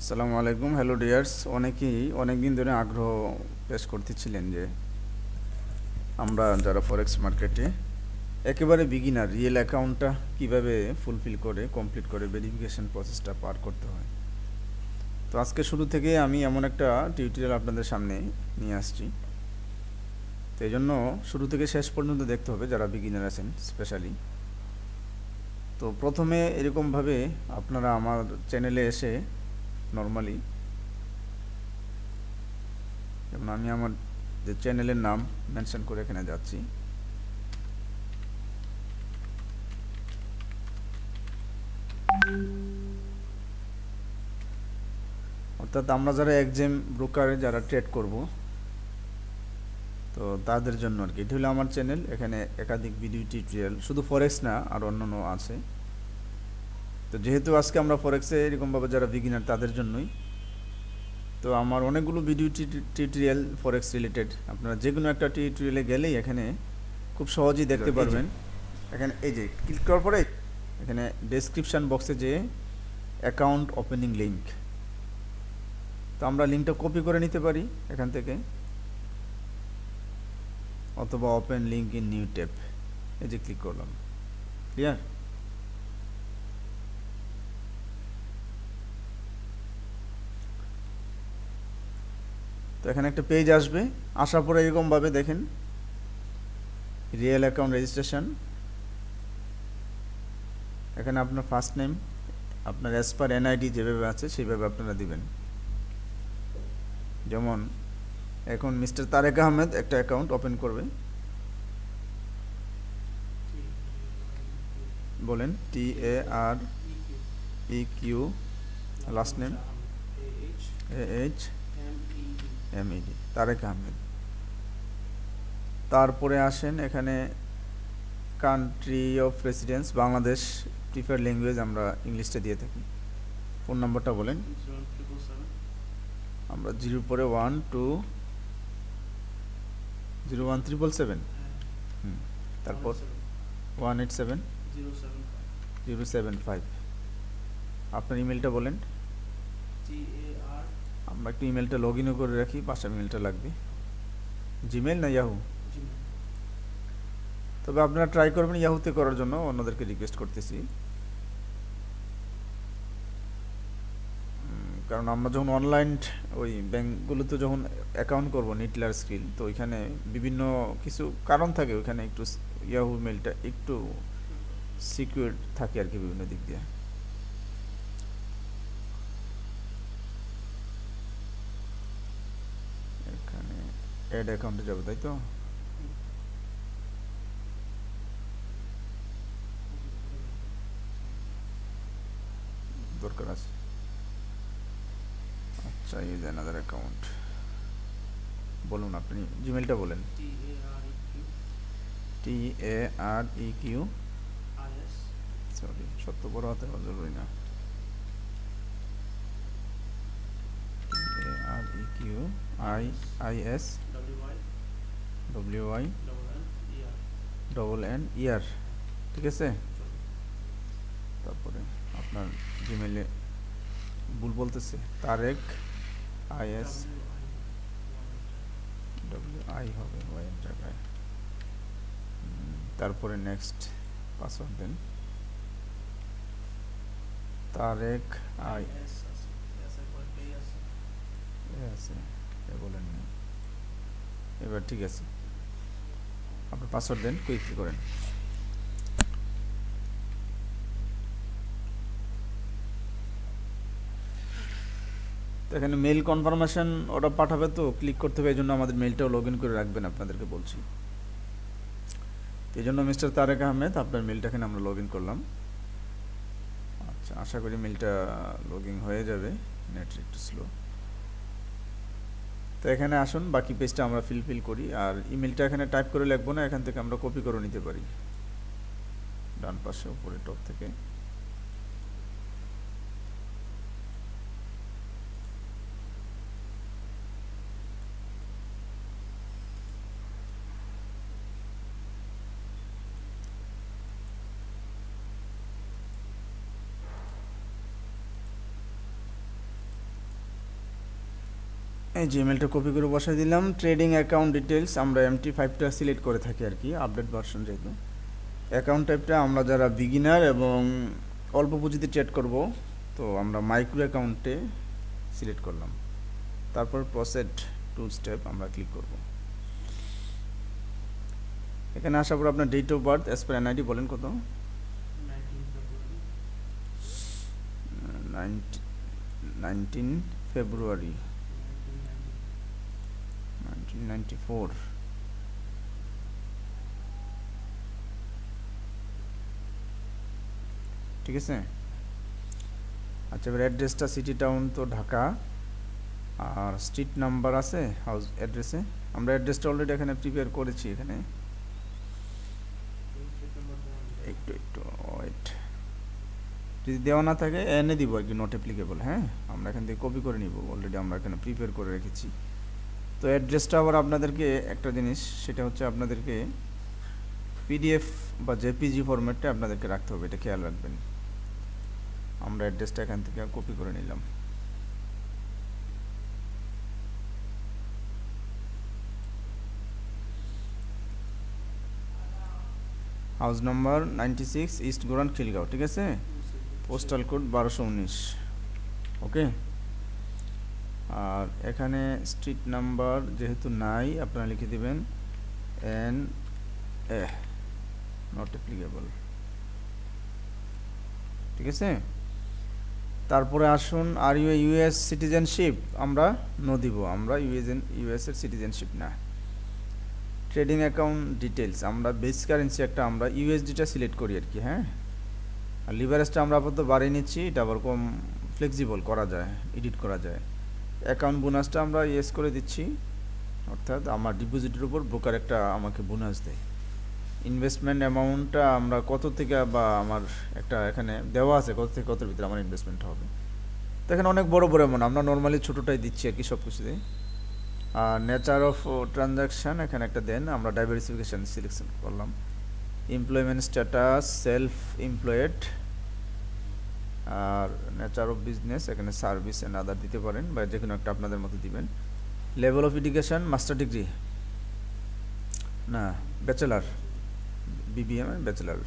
আসসালামু আলাইকুম hello dears অনেকেই অনেক দিন ধরে আগ্রহ পেশ করতেছিলেন যে আমরা যারা ফরেক্স মার্কেটে একেবারে বিগিনার রিয়েল অ্যাকাউন্টটা কিভাবে ফুলফিল করে কমপ্লিট করে ভেরিফিকেশন প্রসেসটা পার করতে হয় তো আজকে শুরু থেকে আমি এমন একটা টিউটোরিয়াল আপনাদের সামনে নিয়ে আসছি তো এই জন্য শুরু থেকে শেষ পর্যন্ত দেখতে হবে যারা বিগিনার আছেন স্পেশালি তো প্রথমে এরকমভাবে আপনারা আমার চ্যানেলে এসে নর্মালি যেমন আমি আমার যে চ্যানেলের নাম মেনশন করে এখানে যাচ্ছি অর্থাৎ আমরা যারা একজেম ব্রোকারে যারা ট্রেড করব তো তাদের জন্য আর কি এটি হলো আমার চ্যানেল এখানে একাধিক ভিডিও টিউটোরিয়াল শুধু ফরেক্স না আর অন্যান্য আছে তো যেহেতু আজকে আমরা ফরেক্সে এরকমভাবে যারা বিগিনার তাদের জন্যই তো আমার অনেকগুলো ভিডিও টিউটোরিয়াল ফরেক্স রিলেটেড আপনারা যে কোনো একটা টিউটোরিয়ালে গেলেই এখানে খুব সহজেই দেখতে পারবেন এখানে এই যে ক্লিক করার পরে এখানে ডেসক্রিপশান বক্সে যে অ্যাকাউন্ট ওপেনিং লিঙ্ক তো আমরা লিঙ্কটা কপি করে নিতে পারি এখান থেকে অথবা open link in new tab এই যে ক্লিক করলাম ক্লিয়ার তো এখানে একটা পেজ আসবে আসার পরে এরকমভাবে দেখেন রিয়েল অ্যাকাউন্ট রেজিস্ট্রেশন এখানে আপনার ফার্স্ট নেম আপনার অ্যাজ পার এনআইডি যেভাবে আছে সেভাবে আপনারা দিবেন যেমন এখন মিস্টার তারেক আহমেদ একটা অ্যাকাউন্ট ওপেন করবে বলেন T A R E Q last name A H M E D Tareq Ahmed তারপরে আসেন এখানে country of residence Bangladesh prefer language আমরা ইংলিশটা দিয়ে থাকি ফোন নাম্বারটা বলেন আমরা জিরো পরে one two zero one triple seven hmm তারপর one eight seven zero seven five আপনার ইমেলটা বলেন আমরা একটু ইমেলটা লগ ইনও করে রাখি পাঁচটা ইমেলটা লাগবে জিমেল না ইয়াহু তবে আপনারা ট্রাই করবেন ইয়াহুতে করার জন্য অন্যদেরকে রিকোয়েস্ট করতেছি কারণ আমরা যখন অনলাইন ওই ব্যাঙ্কগুলোতে যখন অ্যাকাউন্ট করব নিটলার স্কিল তো ওইখানে বিভিন্ন কিছু কারণ থাকে ওইখানে একটু ইয়াহু মেলটা একটু সিকিউর থাকে আর কি বিভিন্ন দিক দিয়ে অ্যাড অ্যাকাউন্টে যাবে তাই তো দরকার আছে আচ্ছা ইউজ অ্যানাদার অ্যাকাউন্ট বলুন আপনি জিমেলটা বলেন T A R E Q sorry সত্য বড় হাতে জরুরি না R E Q I I S W I double N ইয়ার ঠিক আছে তারপরে আপনার জিমেলে ভুল বলতেছে Tareq I S W I হবে ওয়াইয়ের জায়গায় তারপরে নেক্সট পাসওয়ার্ড দেন তারেক আই এস এবার ঠিক আছে আপনার পাসওয়ার্ড দেন কুইক করেন এখানে মেল কনফার্মেশন ওটা পাঠাবে তো ক্লিক করতে হবে এই জন্য আমাদের মেলটাও লগ ইন করে রাখবেন আপনাদেরকে বলছি এই জন্য মিস্টার তারেক আহমেদ আপনার মেলটা এখানে আমরা লগ ইন করলাম আচ্ছা আশা করি মেলটা লগ ইন হয়ে যাবে নেট একটু স্লো তো এখানে আসুন বাকি পেজটা আমরা ফিলফিল করি আর ইমেলটা এখানে টাইপ করে লিখবো না এখান থেকে আমরা কপি করে নিতে পারি ডান পাশে উপরে টপ থেকে এই জিমেলটা কপি করে বসাই দিলাম ট্রেডিং অ্যাকাউন্ট ডিটেলস আমরা এমটি ফাইভটা সিলেক্ট করে থাকি আর কি আপডেট ভার্সন যেহেতু অ্যাকাউন্ট টাইপটা আমরা যারা বিগিনার এবং অল্প পুঁজিতে ট্রেড করব তো আমরা মাইক্রো অ্যাকাউন্টে সিলেক্ট করলাম তারপর প্রসেড টু স্টেপ আমরা ক্লিক করব এখানে আসার পর আপনার date of birth as per NID বলেন কত নাইনটিন ফেব্রুয়ারি 1994 ঠিক আছে আচ্ছা এবার অ্যাড্রেসটা সিটি টাউন তো ঢাকা আর স্ট্রিট নাম্বার আছে হাউস অ্যাড্রেসে আমরা অ্যাড্রেসটা অলরেডি এখানে প্রিপেয়ার করেছি এখানে একটু একটু ওয়েট যদি দেওয়া না থাকে এনে দিব আর কি নট অ্যাপ্লিকেবল হ্যাঁ আমরা এখান থেকে কপি করে নিব অলরেডি আমরা এখানে প্রিপেয়ার করে রেখেছি তো অ্যাড্রেসটা আবার আপনাদেরকে একটা জিনিস সেটা হচ্ছে আপনাদেরকে পিডিএফ বা জেপিজি ফরম্যাটটা আপনাদেরকে রাখতে হবে এটা খেয়াল রাখবেন আমরা অ্যাড্রেসটা এখান থেকে কপি করে নিলাম house number ninety six east Goran Khilgaon ঠিক আছে পোস্টাল কোড বারোশো উনিশ ওকে আর এখানে স্ট্রিট নাম্বার যেহেতু নাই আপনারা লিখে দেবেন এন এ নট অ্যাপ্লিকেবল ঠিক আছে তারপরে আসুন আর ইউ ইউএস সিটিজেনশিপ আমরা নো দিব আমরা ইউএসএন ইউএসের সিটিজেনশিপ না ট্রেডিং অ্যাকাউন্ট ডিটেলস আমরা বেস কারেন্সি একটা আমরা ইউএসডিটা সিলেক্ট করি আর কি হ্যাঁ আর লিভারেজটা আমরা আপাতত বাড়িয়ে নিচ্ছি এটা আবার কম ফ্লেক্সিবল করা যায় এডিট করা যায় অ্যাকাউন্ট বোনাসটা আমরা ইয়েস করে দিচ্ছি অর্থাৎ আমার ডিপোজিটের উপর ব্রোকার একটা আমাকে বোনাস দেয় ইনভেস্টমেন্ট অ্যামাউন্টটা আমরা কত থেকে বা আমার একটা এখানে দেওয়া আছে কত থেকে কতর ভিতরে আমার ইনভেস্টমেন্ট হবে তো এখানে অনেক বড় বড় অ্যামাউন্ট আমরা নর্মালি ছোটোটাই দিচ্ছি আর কি সব কিছুতে আর নেচার অফ ট্রানজাকশান এখানে একটা দেন আমরা ডাইভার্সিফিকেশান সিলেকশন করলাম এমপ্লয়মেন্ট স্ট্যাটাস সেলফ এমপ্লয়েড আর নেচার অফ বিজনেস এখানে সার্ভিস অ্যান্ড আদার দিতে পারেন বা যে কোনো একটা আপনাদের মতো দিবেন level of education master degree না bachelor BBM bachelor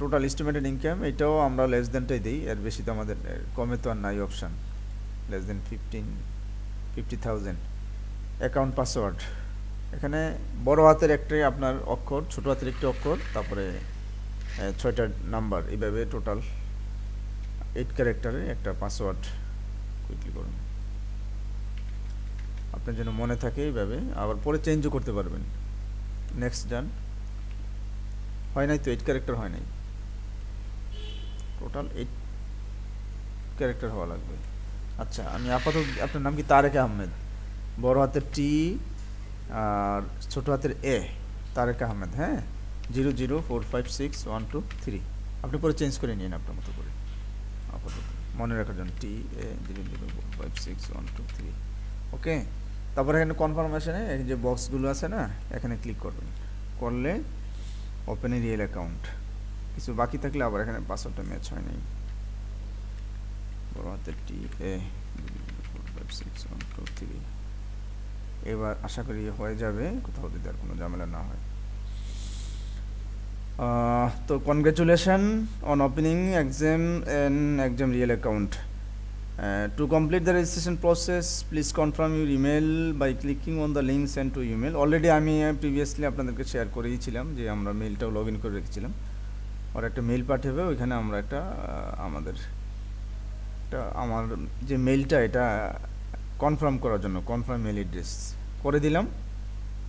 total estimated income এটাও আমরা লেস দেনটাই দিই এর বেশি তো আমাদের কমে তো আর নাই অপশান লেস দেন fifteen fifty thousand account password এখানে বড় হাতের একটাই আপনার অক্ষর ছোট হাতের একটি অক্ষর তারপরে ছয়টা নাম্বার এইভাবে টোটাল এইট ক্যারেক্টারের একটা পাসওয়ার্ড কুইকলি করুন আপনার যেন মনে থাকে এইভাবে আবার পরে চেঞ্জও করতে পারবেন নেক্সট ডান হয় নাই তো এইট ক্যারেক্টার হয় নাই টোটাল এইট ক্যারেক্টার হওয়া লাগবে আচ্ছা আমি আপাতত আপনার নাম কি তারেক আহমেদ বড় হাতের টি আর ছোট হাতের এ তারেক আহমেদ হ্যাঁ zero zero four five six one two three আপনি পরে চেঞ্জ করে নিন আপনার মতো করে মনে রাখার জন্য টি এ দিবেন দিবেন five six one two three okay তারপরে এখানে কনফার্মেশনে এই যে বক্সগুলো আছে না এখানে ক্লিক করবেন করলে ওপেন রিয়েল অ্যাকাউন্ট কিছু বাকি থাকলে আবার এখানে পাসওয়ার্ডটা ম্যাচ হয় নাই বড় হাতের টি এ এবার আশা করি হয়ে যাবে কোথাও যদি আর কোনো ঝামেলা না হয় তো congratulation on opening exam and exam real account to complete the registration process please confirm your email by clicking on the link send to email already আমি প্রিভিয়াসলি আপনাদেরকে শেয়ার করে দিয়েছিলাম যে আমরা মেলটাও লগ ইন করে রেখেছিলাম ওরা একটা মেল পাঠাবে ওইখানে আমরা একটা আমাদের একটা আমার যে মেলটা এটা কনফার্ম করার জন্য কনফার্ম মেল অ্যাড্রেস করে দিলাম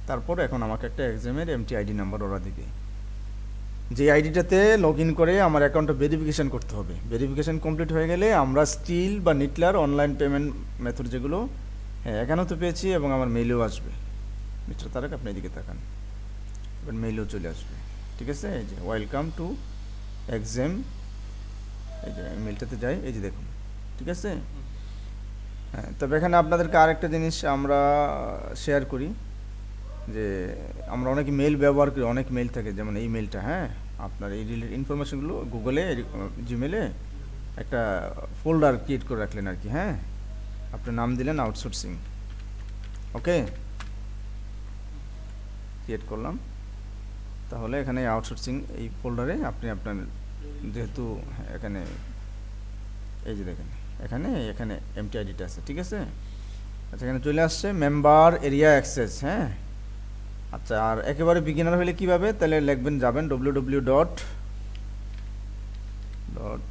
তারপর এখন আমাকে একটা এক্সামের এমটি আইডি নাম্বার ওরা দিবে যে আইডিটাতে লগ ইন করে আমার অ্যাকাউন্টটা ভেরিফিকেশান করতে হবে ভেরিফিকেশান কমপ্লিট হয়ে গেলে আমরা স্টিল বা নিটলার অনলাইন পেমেন্ট মেথড যেগুলো হ্যাঁ এখানেও তো পেয়েছি এবং আমার মেলেও আসবে মিস্টার তারেক আপনি এদিকে তাকান এবার মেলেও চলে আসবে ঠিক আছে এই যে ওয়েলকাম টু এক্সাম এই যে মেলটাতে যাই এই যে দেখুন ঠিক আছে হ্যাঁ তবে এখানে আপনাদেরকে আরেকটা জিনিস আমরা শেয়ার করি যে আমরা অনেক মেল ব্যবহার করি অনেক মেল থাকে যেমন এই মেলটা হ্যাঁ আপনার এই রিলেটেড ইনফরমেশনগুলো গুগলে জিমেলে একটা ফোল্ডার ক্রিয়েট করে রাখলেন আর কি হ্যাঁ আপনার নাম দিলেন আউটসোর্সিং ওকে ক্রিয়েট করলাম তাহলে এখানে আউটসোর্সিং এই ফোল্ডারে আপনি আপনার যেহেতু এখানে এই যে দেখেন এখানে এখানে এমটি আইডিটা আছে ঠিক আছে আচ্ছা এখানে চলে আসছে মেম্বার এরিয়া অ্যাক্সেস হ্যাঁ আচ্ছা আর একেবারে বিগিনার হলে কিভাবে তাহলে লিখবেন যাবেন W W dot dot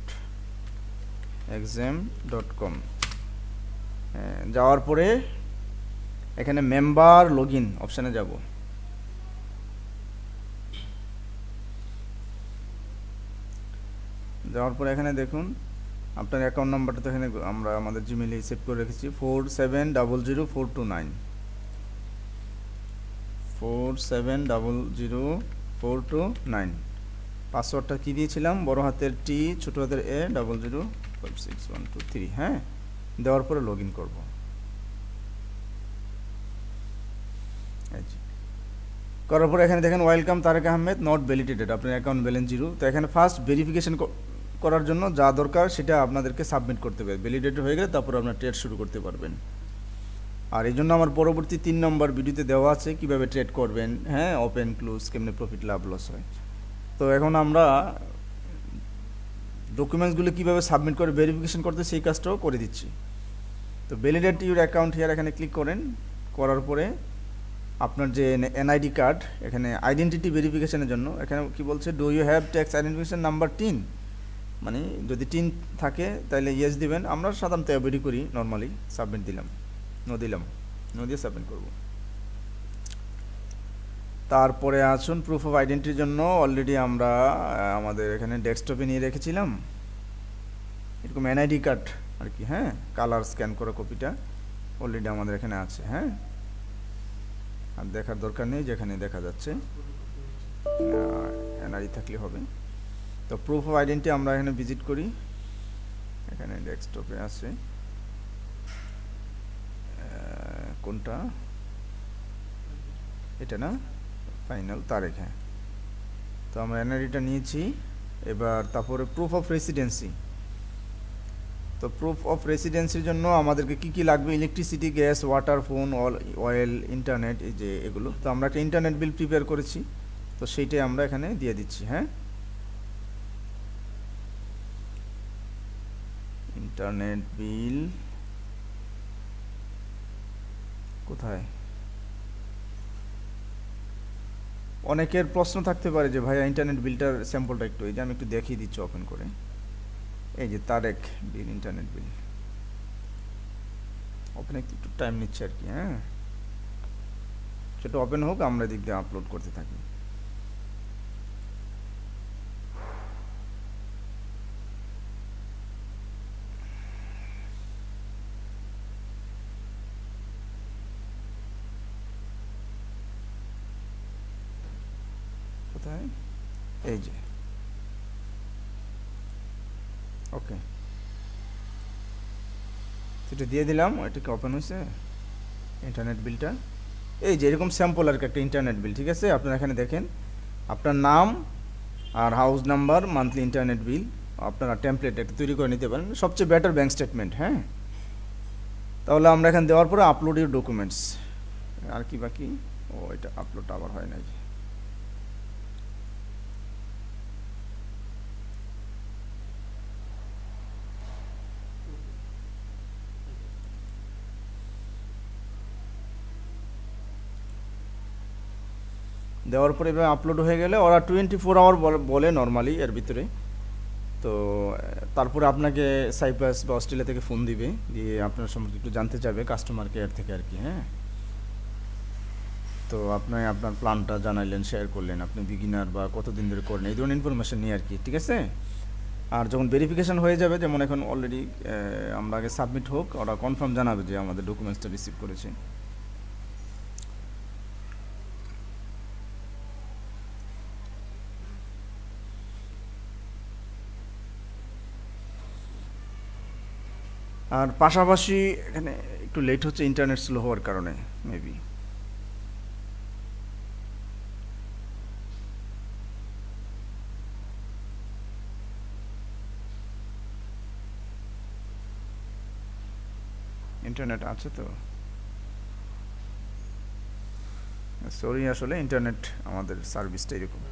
dot com যাওয়ার পরে এখানে মেম্বার লগ ইন অপশানে যাব যাওয়ার পরে এখানে দেখুন আপনার অ্যাকাউন্ট নাম্বারটা তো এখানে আমরা আমাদের জিমেলে সেভ করে রেখেছি four seven double zero four two nine four seven double zero four two nine পাসওয়ার্ডটা কী দিয়েছিলাম বড় হাতের টি ছোটো হাতের A double zero five six one two three হ্যাঁ দেওয়ার পরে লগ ইন করবো করার পরে এখানে দেখেন welcome Tareq Ahmed not validated আপনার অ্যাকাউন্ট ব্যালেন্স জিরো তো এখানে ফার্স্ট ভেরিফিকেশন করার জন্য যা দরকার সেটা আপনাদেরকে সাবমিট করতে হবে ভ্যালিডেটেড হয়ে গেলে তারপর আপনার ট্রেড শুরু করতে পারবেন আর এই জন্য আমার পরবর্তী তিন নম্বর ভিডিওতে দেওয়া আছে কিভাবে ট্রেড করবেন হ্যাঁ ওপেন ক্লোজ কেমনে প্রফিট লাভ লস হয় তো এখন আমরা ডকুমেন্টসগুলো কীভাবে সাবমিট করে ভেরিফিকেশন করতে সেই কাজটাও করে দিচ্ছি তো ভ্যালিডেট ইউর অ্যাকাউন্ট হিয়ার এখানে ক্লিক করেন করার পরে আপনার যে এনআইডি কার্ড এখানে আইডেন্টিটি ভেরিফিকেশনের জন্য এখানে কি বলছে do you have tax identification number TIN মানে যদি টিন থাকে তাহলে ইয়েস দিবেন আমরা সাধারণত অ্যাভয়েডই করি নর্মালি সাবমিট দিলাম নো দিলাম নো দিয়ে সাবমিট করব তারপরে আসুন প্রুফ অফ আইডেন্টির জন্য অলরেডি আমরা আমাদের এখানে ডেস্কটপে নিয়ে রেখেছিলাম এরকম এনআইডি কার্ড আর কি হ্যাঁ কালার স্ক্যান করা কপিটা অলরেডি আমাদের এখানে আছে হ্যাঁ আর দেখার দরকার নেই যেখানে দেখা যাচ্ছে এনআইডি থাকলে হবে তো প্রুফ অফ আইডেন্টি আমরা এখানে ভিজিট করি এখানে ডেস্কটপে আছে কোনটা এটা না ফাইনাল তারিখ হ্যাঁ তো আমরা এনআরইটা নিয়েছি এবার তারপরে প্রুফ অফ রেসিডেন্সি তো প্রুফ অফ রেসিডেন্সির জন্য আমাদেরকে কি কি লাগবে electricity gas water phone all oil internet এই যে এগুলো তো আমরা একটা ইন্টারনেট বিল প্রিপেয়ার করেছি তো সেইটাই আমরা এখানে দিয়ে দিচ্ছি হ্যাঁ ইন্টারনেট বিল কোথায় অনেকের প্রশ্ন থাকতে পারে যে ভাইয়া ইন্টারনেট বিলটার স্যাম্পলটা একটু এই যে আমি একটু দেখিয়ে দিচ্ছি ওপেন করে এই যে Tareq bill internet bill open একটু টাইম নিচ্ছে আর কি হ্যাঁ সেটা ওপেন হোক আমরা দিক দিয়ে আপলোড করতে থাকি এটা দিয়ে দিলাম এটা কি ওপেন হয়েছে ইন্টারনেট বিলটা এই যে এরকম স্যাম্পল আর কি একটা ইন্টারনেট বিল ঠিক আছে আপনারা এখানে দেখেন আপনার নাম আর house number monthly internet bill আপনারা টেম্পলেট একটা তৈরি করে নিতে পারেন সবচেয়ে বেটার ব্যাঙ্ক স্টেটমেন্ট হ্যাঁ তাহলে আমরা এখানে দেওয়ার পরে আপলোড ইউর ডকুমেন্টস আর কি বাকি ও এটা আপলোড আবার হয় নাই দেওয়ার পরে এভাবে আপলোড হয়ে গেলে ওরা টোয়েন্টি ফোর আওয়ার বলে নর্মালি এর ভিতরে তো তারপরে আপনাকে সাইপ্রাস বা অস্ট্রেলিয়া থেকে ফোন দিবে দিয়ে আপনার সম্পর্কে একটু জানতে চাবে কাস্টমার কেয়ার থেকে আর কি হ্যাঁ তো আপনি আপনার প্ল্যানটা জানাইলেন শেয়ার করলেন আপনি বিগিনার বা কতদিন ধরে করেন এই ধরনের ইনফরমেশান নিয়ে আর কি ঠিক আছে আর যখন ভেরিফিকেশান হয়ে যাবে যেমন এখন অলরেডি আমরা আগে সাবমিট হোক ওরা কনফার্ম জানাবে যে আমাদের ডকুমেন্টসটা রিসিভ করেছে আর পাশাপাশি এখানে একটু লেট হচ্ছে ইন্টারনেট স্লো হওয়ার কারণে মেবি ইন্টারনেট আছে তো সরি আসলে ইন্টারনেট আমাদের সার্ভিসটা এরকম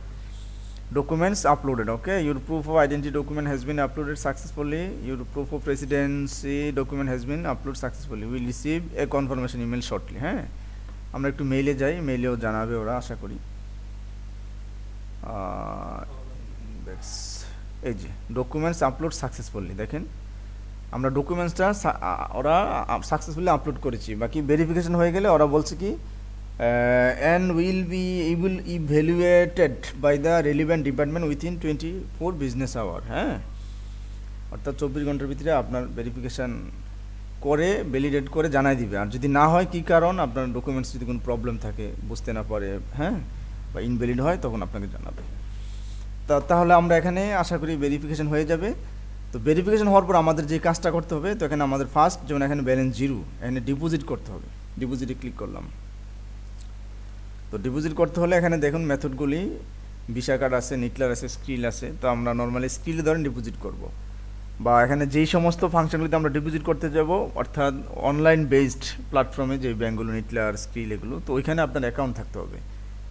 documents uploaded okay your proof of identity document has been uploaded successfully your proof of residency document has been uploaded successfully we will receive a confirmation email shortly হ্যাঁ আমরা একটু মেইলে যাই মেইলেও জানাবে ওরা আশা করি এই যে ডকুমেন্টস আপলোড সাকসেসফুলি দেখেন আমরা ডকুমেন্টসটা ওরা সাকসেসফুলি আপলোড করেছি বাকি ভেরিফিকেশন হয়ে গেলে ওরা বলছে কি Uh, and will be it will evaluated by the relevant department within 24 business hour হ্যাঁ অর্থাৎ চব্বিশ ঘন্টার ভিতরে আপনার ভেরিফিকেশান করে ভ্যালিডেট করে জানাই দিবে আর যদি না হয় কি কারণ আপনার ডকুমেন্টস যদি কোনো প্রবলেম থাকে বুঝতে না পারে হ্যাঁ বা ইনভ্যালিড হয় তখন আপনাকে জানাবে তা তাহলে আমরা এখানে আশা করি ভেরিফিকেশান হয়ে যাবে তো ভেরিফিকেশান হওয়ার পর আমাদের যে কাজটা করতে হবে তো এখানে আমাদের ফার্স্ট যেমন এখানে ব্যালেন্স জিরো এখানে ডিপোজিট করতে হবে ডিপোজিটে ক্লিক করলাম তো ডিপোজিট করতে হলে এখানে দেখুন মেথডগুলি ভিসা কার্ড আছে নিটলার আছে স্কিল আছে তো আমরা নর্মালি স্ক্রিলে ধরেন ডিপোজিট করব। বা এখানে যেই সমস্ত ফাংশনগুলিতে আমরা ডিপোজিট করতে যাব অর্থাৎ অনলাইন বেসড প্ল্যাটফর্মে যে ব্যাঙ্কগুলো নিটলার স্কিল এগুলো তো ওইখানে আপনার অ্যাকাউন্ট থাকতে হবে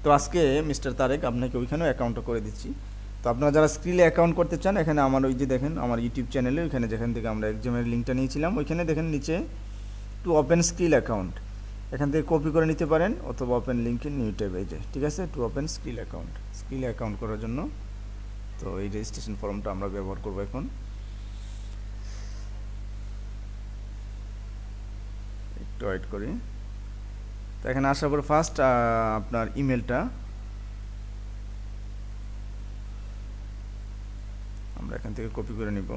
তো আজকে মিস্টার তারেক আপনাকে ওইখানেও অ্যাকাউন্টটা করে দিচ্ছি তো আপনারা যারা স্ক্রিলে অ্যাকাউন্ট করতে চান এখানে আমার ওই যে দেখেন আমার ইউটিউব চ্যানেলে ওইখানে যেখান থেকে আমরা এক্সামের লিঙ্কটা নিয়েছিলাম ওইখানে দেখেন নিচে টু ওপেন স্কিল অ্যাকাউন্ট এখান থেকে কপি করে নিতে পারেন অথবা ওপেন লিঙ্কে নিউ টাইপ এই যে ঠিক আছে to open skill account skill account করার জন্য তো এই রেজিস্ট্রেশন ফর্মটা আমরা ব্যবহার করব এখন একটু ওয়েট করি তো এখানে আসার পর ফার্স্ট আপনার ইমেলটা আমরা এখান থেকে কপি করে নিব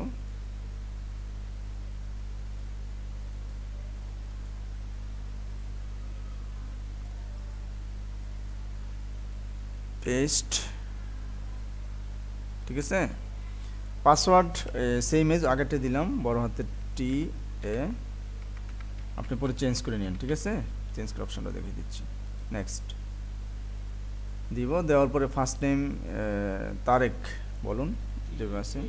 পেস্ট ঠিক আছে পাসওয়ার্ড সেম এজ আগেরটা দিলাম বড় হাতের টি এ আপনি পরে চেঞ্জ করে নিন ঠিক আছে চেঞ্জ করে অপশানটা দেখিয়ে দিচ্ছি নেক্সট দিব দেওয়ার পরে ফার্স্ট নেম তারেক বলুন যেভাবে আছে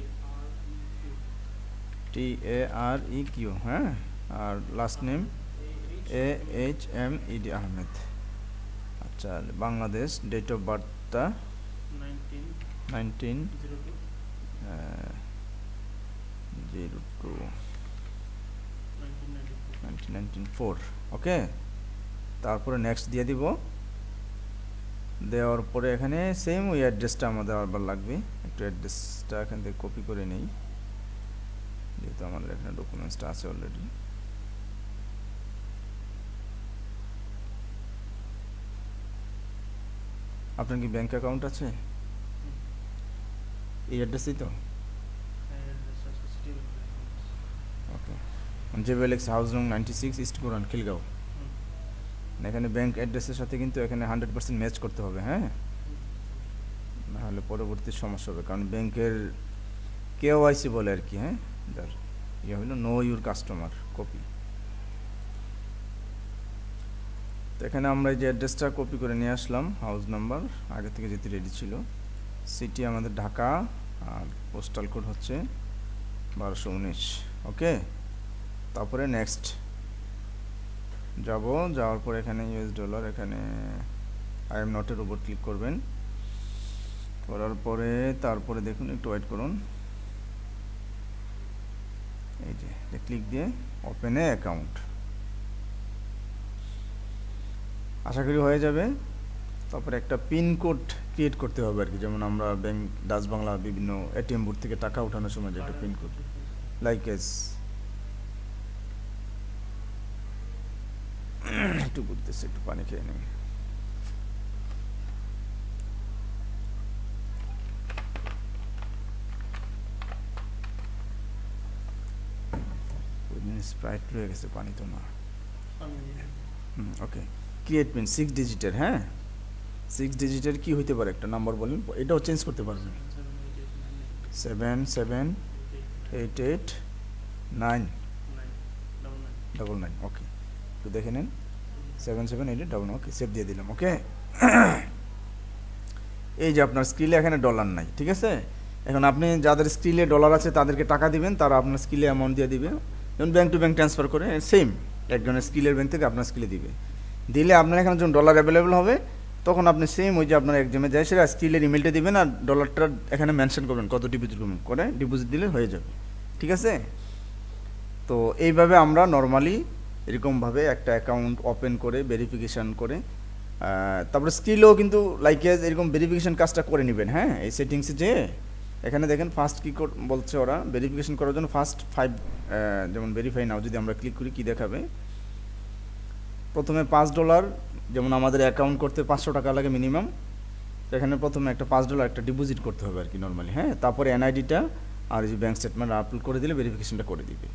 টি এ আর ই কিউ হ্যাঁ R last name A H M E D Ahmed আচ্ছা বাংলাদেশ ডেট অফ বার্থ সাতটা নাইনটিন জিরো টু ওকে তারপরে নেক্সট দিয়ে দিব দেওয়ার পরে এখানে সেম ওই অ্যাড্রেসটা আমাদের আবার লাগবে একটু অ্যাড্রেসটা এখান থেকে কপি করে নেই যেহেতু আমাদের এখানে ডকুমেন্টসটা আছে অলরেডি আপনার কি ব্যাংক অ্যাকাউন্ট আছে এই অ্যাড্রেসেই তো ওকে জেবেলেক্স house room ninety six east Goran Khilgaon এখানে ব্যাংক অ্যাড্রেসের সাথে কিন্তু এখানে হান্ড্রেড পার্সেন্ট ম্যাচ করতে হবে হ্যাঁ নাহলে পরবর্তী সমস্যা হবে কারণ ব্যাংকের কেওয়াইসি বলে আর কি হ্যাঁ যার ইয়ে হইল নো ইউর কাস্টমার কপি তো এখানে আমরা এই যে অ্যাড্রেসটা কপি করে নিয়ে আসলাম হাউস নাম্বার আগে থেকে যেতে রেডি ছিল সিটি আমাদের ঢাকা আর পোস্টাল কোড হচ্ছে বারোশো উনিশ ওকে তারপরে নেক্সট যাব যাওয়ার পর এখানে ইউএস ডলার এখানে আই এম নটের উপর ক্লিক করবেন করার পরে তারপরে দেখুন একটু ওয়েট করুন এই যে ক্লিক দিয়ে ওপেনে অ্যাকাউন্ট আশা করি হয়ে যাবে তারপরে একটা পিন কোড ক্রিয়েট করতে হবে আর কি যেমন আমরা ব্যাংক ডাচ বাংলা বিভিন্ন এটিএম বুথ থেকে টাকা ওঠানোর সময় যে একটা পিন কোড লাইক এস একটু ঘুরতেছে একটু পানি খেয়ে নেই স্প্রাইট রয়ে গেছে পানি তো না ওকে ক্রিয়েট পিন সিক্স ডিজিটের হ্যাঁ সিক্স ডিজিটের কি হইতে পারে একটা নাম্বার বলেন এটাও চেঞ্জ করতে পারবেন seven seven eight eight nine double nine okay একটু দেখে নিন seven seven eight double okay save দিয়ে দিলাম ওকে এই যে আপনার স্কিলে এখানে ডলার নাই ঠিক আছে এখন আপনি যাদের স্কিলে ডলার আছে তাদেরকে টাকা দিবেন তারা আপনার স্কিলে অ্যামাউন্ট দিয়ে দিবে যেমন ব্যাঙ্ক টু ব্যাঙ্ক ট্রান্সফার করে সেম একজনের স্কিলের ব্যাঙ্ক থেকে আপনার স্কিলে দিবে দিলে আপনার এখানে যখন ডলার অ্যাভেলেবেল হবে তখন আপনি সেম ওই যে আপনার এক্সামে যায় সেটা স্কিলের ইমেলটা দিবেন আর ডলারটা এখানে মেনশন করবেন কত ডিপোজিট করবেন করে ডিপোজিট দিলে হয়ে যাবে ঠিক আছে তো এইভাবে আমরা নর্মালি এরকমভাবে একটা অ্যাকাউন্ট ওপেন করে ভেরিফিকেশান করে তারপরে স্কিলও কিন্তু লাইকেজ এরকম ভেরিফিকেশান কাজটা করে নেবেন হ্যাঁ এই সেটিংসে যে এখানে দেখেন ফার্স্ট কী বলছে ওরা ভেরিফিকেশান করার জন্য ফার্স্ট ফাইভ যেমন ভেরিফাই নাও যদি আমরা ক্লিক করি কী দেখাবে প্রথমে পাঁচ ডলার যেমন আমাদের অ্যাকাউন্ট করতে পাঁচশো টাকা লাগে মিনিমাম তো এখানে প্রথমে একটা পাঁচ ডলার একটা ডিপোজিট করতে হবে আর কি নর্মালি হ্যাঁ তারপরে এনআইডিটা আর যে ব্যাঙ্ক স্টেটমেন্ট আপলোড করে দিলে ভেরিফিকেশনটা করে দিবে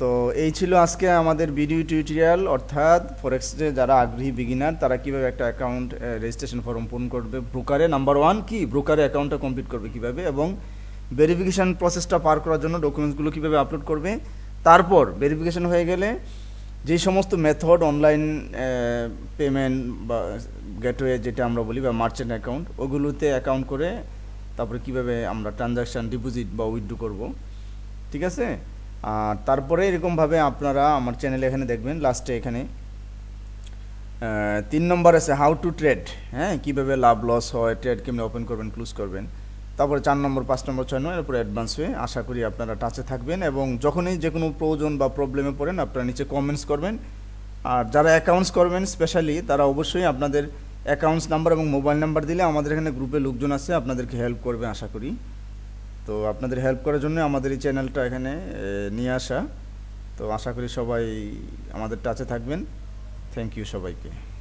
তো এই ছিল আজকে আমাদের ভিডিও টিউটোরিয়াল অর্থাৎ ফরেক্সে যারা আগ্রহী বিগিনার তারা কীভাবে একটা অ্যাকাউন্ট রেজিস্ট্রেশন ফর্ম পূরণ করবে ব্রোকারে নাম্বার ওয়ান কি ব্রোকারে অ্যাকাউন্টটা কমপ্লিট করবে কীভাবে এবং ভেরিফিকেশান প্রসেসটা পার করার জন্য ডকুমেন্টসগুলো কীভাবে আপলোড করবে তারপর ভেরিফিকেশান হয়ে গেলে যে সমস্ত মেথড অনলাইন পেমেন্ট বা গেটওয়ে যেটা আমরা বলি বা মার্চেন্ট অ্যাকাউন্ট ওগুলোতে অ্যাকাউন্ট করে তারপরে কিভাবে আমরা ট্রানজাকশান ডিপোজিট বা উইথড্রো করব ঠিক আছে আর তারপরে এরকমভাবে আপনারা আমার চ্যানেলে এখানে দেখবেন লাস্টে এখানে তিন নম্বর আছে হাউ টু ট্রেড হ্যাঁ কীভাবে লাভ লস হয় ট্রেড কেমনি ওপেন করবেন ক্লোজ করবেন তারপরে চার নম্বর পাঁচ নম্বর ছয় নম্বর এরপরে অ্যাডভান্স হয়ে আশা করি আপনারা টাচে থাকবেন এবং যখনই যে কোনো প্রয়োজন বা প্রবলেমে পড়েন আপনারা নিচে কমেন্টস করবেন আর যারা অ্যাকাউন্টস করবেন স্পেশালি তারা অবশ্যই আপনাদের অ্যাকাউন্টস নাম্বার এবং মোবাইল নাম্বার দিলে আমাদের এখানে গ্রুপে লোকজন আছে আপনাদেরকে হেল্প করবে আশা করি তো আপনাদের হেল্প করার জন্য আমাদের এই চ্যানেলটা এখানে নিয়ে আসা তো আশা করি সবাই আমাদের টাচে থাকবেন থ্যাংক ইউ সবাইকে